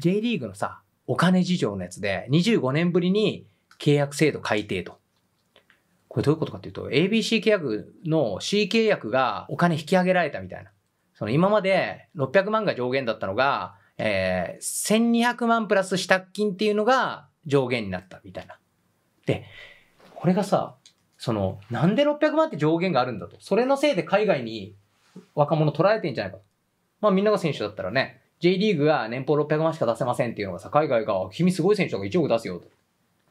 J リーグのさ、お金事情のやつで、25年ぶりに契約制度改定と。これどういうことかっていうと、ABC 契約の C 契約がお金引き上げられたみたいな。その今まで600万が上限だったのが、えー、1200万プラス支度金っていうのが上限になったみたいな。で、これがさ、その、なんで600万って上限があるんだと。それのせいで海外に若者取られてんじゃないかと。まあみんなが選手だったらね、J リーグが年俸600万しか出せませんっていうのがさ、海外が、君すごい選手とか1億出すよと。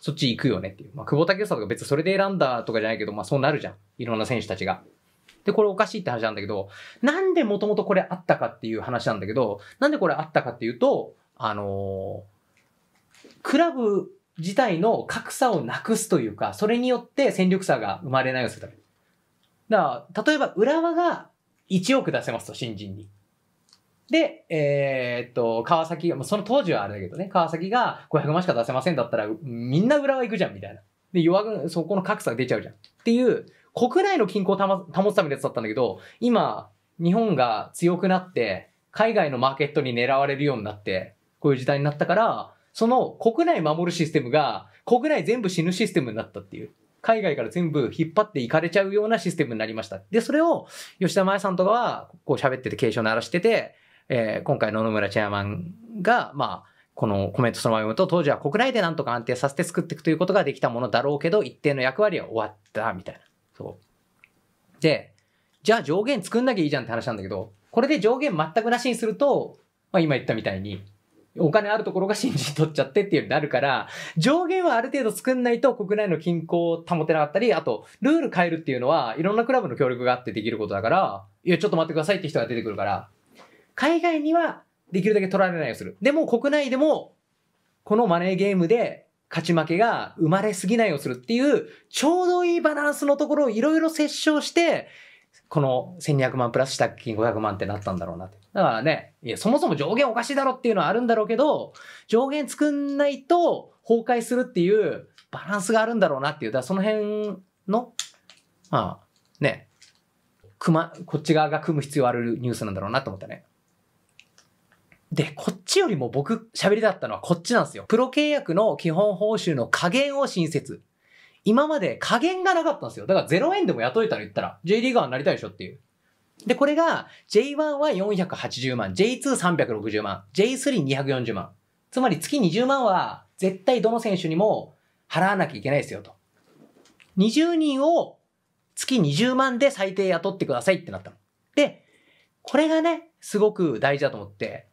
そっち行くよねっていう。まあ、久保建英とか別にそれで選んだとかじゃないけど、まあそうなるじゃん。いろんな選手たちが。で、これおかしいって話なんだけど、なんでもともとこれあったかっていう話なんだけど、なんでこれあったかっていうと、あのー、クラブ自体の格差をなくすというか、それによって戦力差が生まれないようにするため。だから、例えば浦和が1億出せますと、新人に。で、えー、っと、川崎が、その当時はあれだけどね、川崎が500万しか出せませんだったら、みんな浦和行くじゃん、みたいな。で、弱く、そこの格差が出ちゃうじゃん。っていう、国内の均衡を保つためのやつだったんだけど、今、日本が強くなって、海外のマーケットに狙われるようになって、こういう時代になったから、その国内守るシステムが、国内全部死ぬシステムになったっていう。海外から全部引っ張っていかれちゃうようなシステムになりました。で、それを吉田麻也さんとかは、こう喋ってて警鐘鳴らしてて、えー、今回野々村チェアマンが、まあ、このコメントそのまま読むと、当時は国内でなんとか安定させて作っていくということができたものだろうけど、一定の役割は終わった、みたいな。そう。で、じゃあ上限作んなきゃいいじゃんって話なんだけど、これで上限全くなしにすると、まあ今言ったみたいに、お金あるところが信じ取っちゃってっていうようになるから、上限はある程度作んないと国内の均衡を保てなかったり、あと、ルール変えるっていうのは、いろんなクラブの協力があってできることだから、いや、ちょっと待ってくださいって人が出てくるから、海外にはできるだけ取られないようにする。でも国内でも、このマネーゲームで勝ち負けが生まれすぎないようにするっていう、ちょうどいいバランスのところをいろいろ折衝して、この1200万プラス借金500万ってなったんだろうなって。だからね、いや、そもそも上限おかしいだろっていうのはあるんだろうけど、上限作んないと崩壊するっていうバランスがあるんだろうなっていう。だからその辺の、まあ、ね、くま、こっち側が組む必要あるニュースなんだろうなと思ったね。で、こっちよりも僕喋りだったのはこっちなんですよ。プロ契約の基本報酬の加減を新設。今まで加減がなかったんですよ。だから0円でも雇えたら言ったら、J リーガーになりたいでしょっていう。で、これが J1 は480万、J2360 万、J3240 万。つまり月20万は絶対どの選手にも払わなきゃいけないですよと。20人を月20万で最低雇ってくださいってなったの。で、これがね、すごく大事だと思って、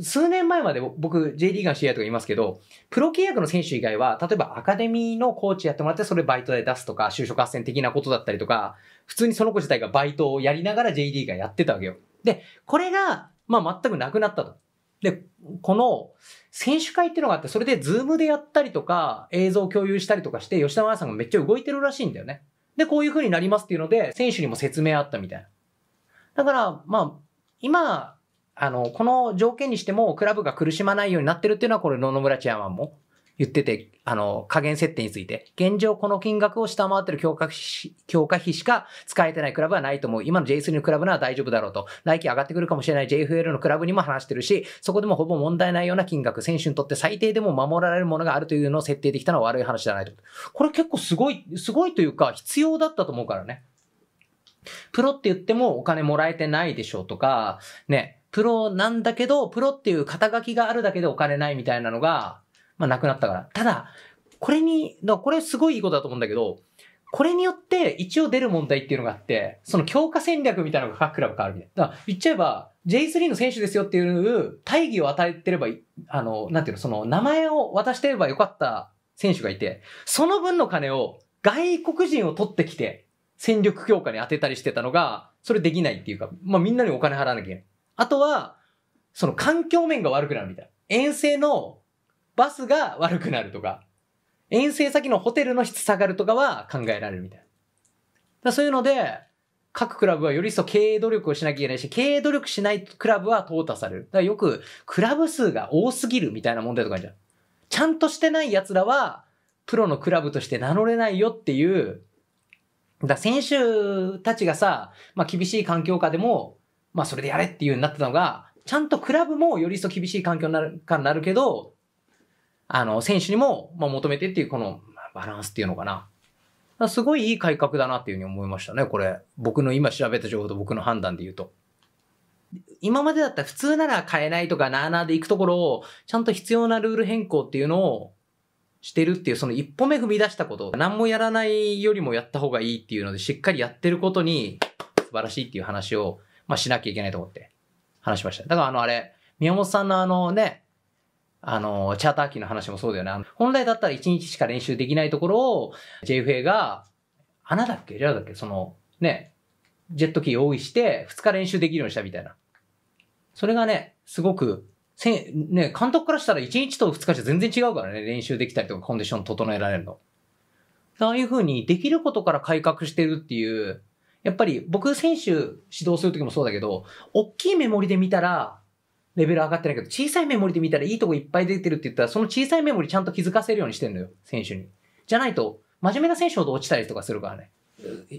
数年前まで僕 J リーガ知り合いとか言いますけど、プロ契約の選手以外は、例えばアカデミーのコーチやってもらってそれバイトで出すとか、就職斡旋的なことだったりとか、普通にその子自体がバイトをやりながら J リーガやってたわけよ。で、これが、まあ全くなくなったと。で、この選手会っていうのがあって、それでズームでやったりとか、映像共有したりとかして、吉田麻也さんがめっちゃ動いてるらしいんだよね。で、こういう風になりますっていうので、選手にも説明あったみたいな。だから、まあ、今、あの、この条件にしても、クラブが苦しまないようになってるっていうのは、これ、野々村チェアマンも言ってて、あの、加減設定について、現状この金額を下回ってる強化費強化費しか使えてないクラブはないと思う。今の J3 のクラブなら大丈夫だろうと。来季上がってくるかもしれない JFL のクラブにも話してるし、そこでもほぼ問題ないような金額、選手にとって最低でも守られるものがあるというのを設定できたのは悪い話じゃないと。これ結構すごい、すごいというか、必要だったと思うからね。プロって言ってもお金もらえてないでしょうとか、ね、プロなんだけど、プロっていう肩書きがあるだけでお金ないみたいなのが、まあなくなったから。ただ、これに、これすごいいいことだと思うんだけど、これによって一応出る問題っていうのがあって、その強化戦略みたいなのが各クラブ変わるみたいな。だから言っちゃえば、J3 の選手ですよっていう大義を与えてれば、あの、なんていうの、その名前を渡してればよかった選手がいて、その分の金を外国人を取ってきて、戦力強化に当てたりしてたのが、それできないっていうか、まあみんなにお金払わなきゃいけない。あとは、その環境面が悪くなるみたいな。遠征のバスが悪くなるとか、遠征先のホテルの質下がるとかは考えられるみたいな。だそういうので、各クラブはより一層経営努力をしなきゃいけないし、経営努力しないクラブは淘汰される。だからよく、クラブ数が多すぎるみたいな問題とかあるじゃん。ちゃんとしてない奴らは、プロのクラブとして名乗れないよっていう、だ選手たちがさ、まあ厳しい環境下でも、まあそれでやれっていうようになってたのが、ちゃんとクラブもより一層厳しい環境になる、かなるけど、あの、選手にも、まあ、求めてっていうこのバランスっていうのかな。かすごいいい改革だなっていうふうに思いましたね、これ。僕の今調べた情報と僕の判断で言うと。今までだったら普通なら変えないとかなあなあで行くところを、ちゃんと必要なルール変更っていうのをしてるっていう、その一歩目踏み出したこと、何もやらないよりもやった方がいいっていうので、しっかりやってることに素晴らしいっていう話をまあ、しなきゃいけないと思って話しました。だからあのあれ、宮本さんのあのね、あの、チャーター機の話もそうだよね。本来だったら1日しか練習できないところを JFA が、穴だっけじゃだっけその、ね、ジェット機用意して2日練習できるようにしたみたいな。それがね、すごく、せね、監督からしたら1日と2日じゃ全然違うからね、練習できたりとかコンディション整えられるの。ああいう風にできることから改革してるっていうやっぱり僕選手指導する時もそうだけど、大きいメモリで見たら、レベル上がってないけど、小さいメモリで見たらいいとこいっぱい出てるって言ったら、その小さいメモリちゃんと気づかせるようにしてんのよ、選手に。じゃないと、真面目な選手ほど落ちたりとかするからね。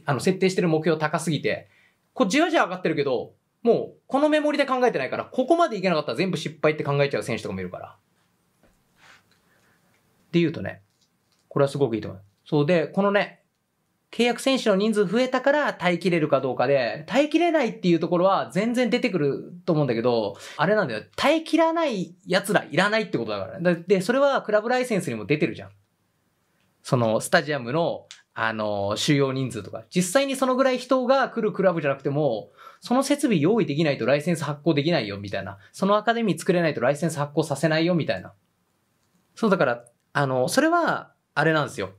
あの、設定してる目標高すぎて、こう、じわじわ上がってるけど、もう、このメモリで考えてないから、ここまでいけなかったら全部失敗って考えちゃう選手とかもいるから。って言うとね、これはすごくいいと思う。そうで、このね、契約選手の人数増えたから耐えきれるかどうかで、耐えきれないっていうところは全然出てくると思うんだけど、あれなんだよ。耐えきらない奴らいらないってことだからね。で、それはクラブライセンスにも出てるじゃん。その、スタジアムの、あの、収容人数とか。実際にそのぐらい人が来るクラブじゃなくても、その設備用意できないとライセンス発行できないよ、みたいな。そのアカデミー作れないとライセンス発行させないよ、みたいな。そう、だから、あの、それは、あれなんですよ。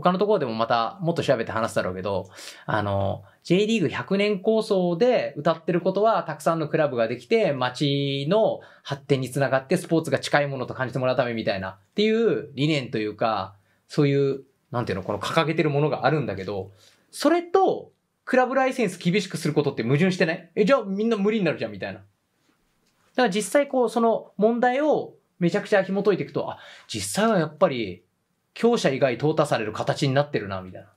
他のところでもまたもっと調べて話すだろうけど、あの、J リーグ100年構想で歌ってることは、たくさんのクラブができて、街の発展につながって、スポーツが近いものと感じてもらうためみたいな、っていう理念というか、そういう、なんていうの、この掲げてるものがあるんだけど、それと、クラブライセンス厳しくすることって矛盾してないえ、じゃあみんな無理になるじゃん、みたいな。だから実際こう、その問題をめちゃくちゃ紐解いていくと、あ、実際はやっぱり強者以外淘汰される形になってるな、みたいな。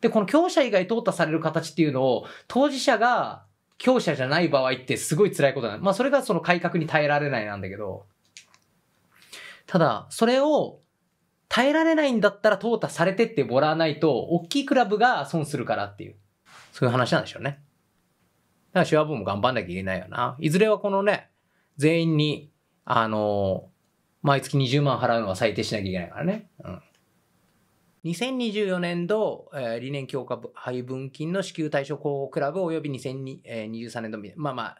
で、この強者以外淘汰される形っていうのを、当事者が強者じゃない場合ってすごい辛いことなの。まあ、それがその改革に耐えられないなんだけど、ただ、それを耐えられないんだったら淘汰されてってもらわないと、大きいクラブが損するからっていう、そういう話なんでしょうね。だから手話部も頑張んなきゃいけないよな。いずれはこのね、全員に、あのー、毎月20万払うのは最低しなきゃいけないからね。うん。2024年度、えー、理念強化配分金の支給対象候補クラブ及び2023年度、まあまあ、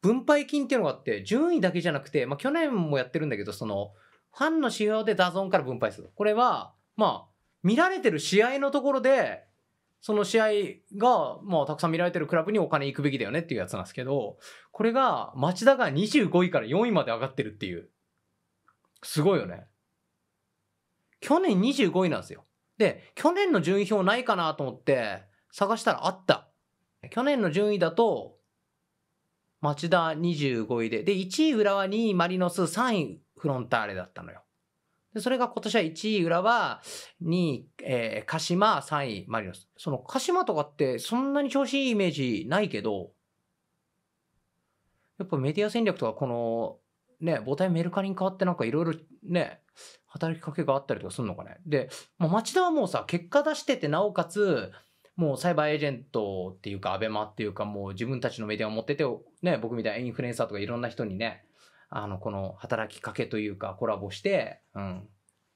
分配金っていうのがあって、順位だけじゃなくて、まあ去年もやってるんだけど、その、ファンの指標でダゾンから分配する。これは、まあ、見られてる試合のところで、その試合が、まあ、たくさん見られてるクラブにお金行くべきだよねっていうやつなんですけど、これが、町田が25位から4位まで上がってるっていう。すごいよね。去年25位なんですよ。で、去年の順位表ないかなと思って探したらあった。去年の順位だと、町田25位で、で、1位浦和、2位マリノス、3位フロンターレだったのよ。で、それが今年は1位浦和、2位、えー、鹿島、3位マリノス。その鹿島とかってそんなに調子いいイメージないけど、やっぱメディア戦略とかこの、ね、母体メルカリに変わってなんかいろいろね、働きかけがあったりとかするのかね。で、もう町田はもうさ、結果出してて、なおかつ、もうサイバーエージェントっていうか、アベマっていうか、もう自分たちのメディアを持ってて、ね、僕みたいなインフルエンサーとかいろんな人にね、あの、この働きかけというか、コラボして、うん。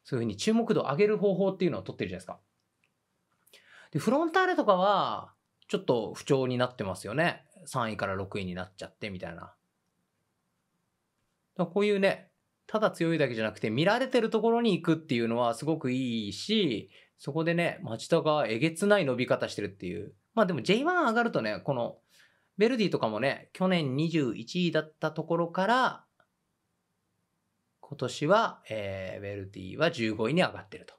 そういうふうに注目度を上げる方法っていうのを取ってるじゃないですか。で、フロンターレとかは、ちょっと不調になってますよね。3位から6位になっちゃってみたいな。こういうね、ただ強いだけじゃなくて、見られてるところに行くっていうのはすごくいいし、そこでね、町田がえげつない伸び方してるっていう。まあでも J1 上がるとね、この、ベルディとかもね、去年21位だったところから、今年は、えー、ベルディは15位に上がってると。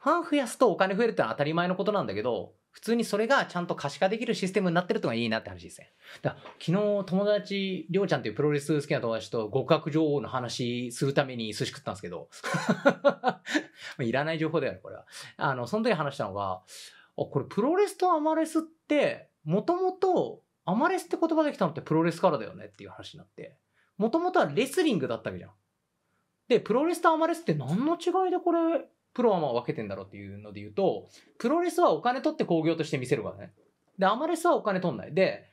ファン増やすとお金増えるってのは当たり前のことなんだけど、普通にそれがちゃんと可視化できるシステムになってるとがいいなって話ですね。だ昨日友達、りょうちゃんっていうプロレス好きな友達と極悪女王の話するために寿司食ったんですけど、いらない情報だよね、これは。あの、その時話したのが、あ、これプロレスとアマレスって、もともとアマレスって言葉できたのってプロレスからだよねっていう話になって、もともとはレスリングだったわけじゃん。で、プロレスとアマレスって何の違いでこれプロはもう分けてんだろうっていうので言うと、プロレスはお金取って興行として見せるからね。で、アマレスはお金取んない。で、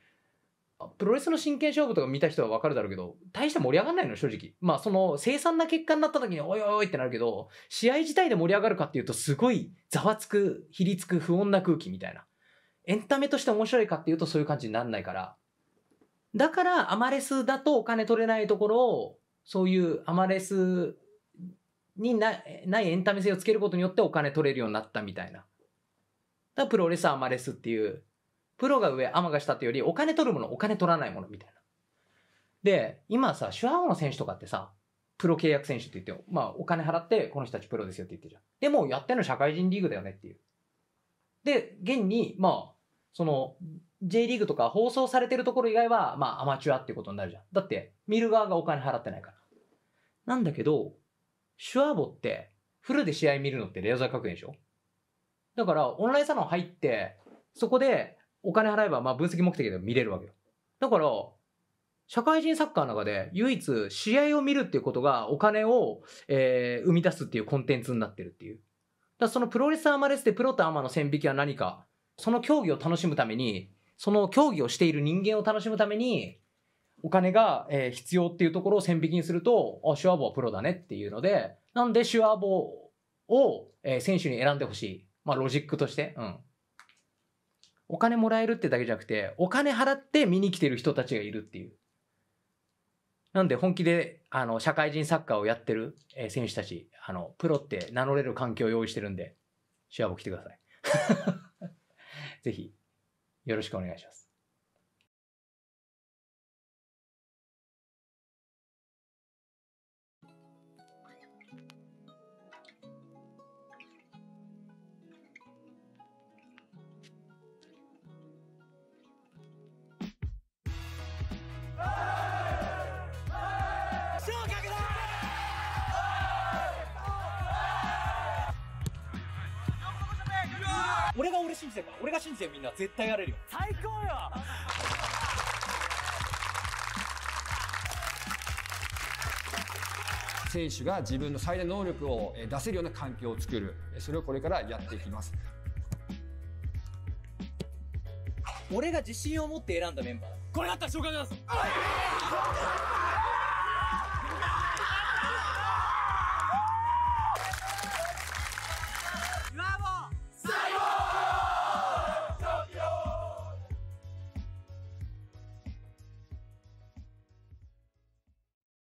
プロレスの真剣勝負とか見た人は分かるだろうけど、大して盛り上がんないの、正直。まあ、その、凄惨な結果になった時に、おいおいってなるけど、試合自体で盛り上がるかっていうと、すごい、ざわつく、ひりつく、不穏な空気みたいな。エンタメとして面白いかっていうと、そういう感じになんないから。だから、アマレスだとお金取れないところを、そういうアマレスにないエンタメ性をつけることによってお金取れるようになったみたいな。だプロレスアマレスっていう、プロが上、アマが下ってより、お金取るもの、お金取らないものみたいな。で、今さ、手話王の選手とかってさ、プロ契約選手って言って、まあお金払ってこの人たちプロですよって言ってるじゃん。でもやってるの社会人リーグだよねっていう。で、現に、まあ、その、J リーグとか放送されてるところ以外は、まあアマチュアってことになるじゃん。だって、見る側がお金払ってないから。なんだけど、シュアボって、フルで試合見るのってレアー学園でしょだから、オンラインサロン入って、そこでお金払えば、まあ分析目的で見れるわけよ。だから、社会人サッカーの中で唯一試合を見るっていうことがお金を、えー、生み出すっていうコンテンツになってるっていう。だそのプロレスアーマレスでプロとアマの線引きは何か、その競技を楽しむために、その競技をしている人間を楽しむために、お金が、えー、必要っていうところを線引きにすると、あ、シュアボはプロだねっていうので、なんでシュアボを、えー、選手に選んでほしい。まあ、ロジックとして。うん。お金もらえるってだけじゃなくて、お金払って見に来てる人たちがいるっていう。なんで本気で、あの、社会人サッカーをやってる、えー、選手たち、あの、プロって名乗れる環境を用意してるんで、シュアボ来てください。ぜひ、よろしくお願いします。俺が俺信じてるから、俺が信じてるみんな絶対やれるよ。最高よ 選手が自分の最大能力を出せるような環境を作る。それをこれからやっていきます。俺が自信を持って選んだメンバーこれだったら紹介します